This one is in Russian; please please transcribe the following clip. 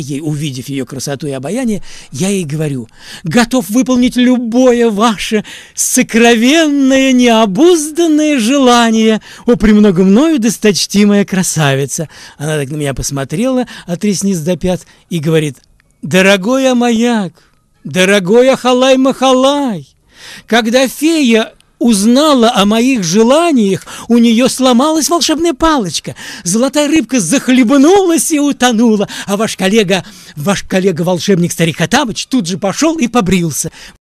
А ей, увидев ее красоту и обаяние, я ей говорю, готов выполнить любое ваше сокровенное, необузданное желание, о, премного мною досточтимая красавица. Она так на меня посмотрела от ресниц до пят и говорит, дорогой Амаяк, дорогой Ахалай-Махалай, когда фея узнала о моих желаниях, у нее сломалась волшебная палочка. Золотая рыбка захлебнулась и утонула, а ваш коллега, ваш коллега-волшебник Старик Хатабыч тут же пошел и побрился.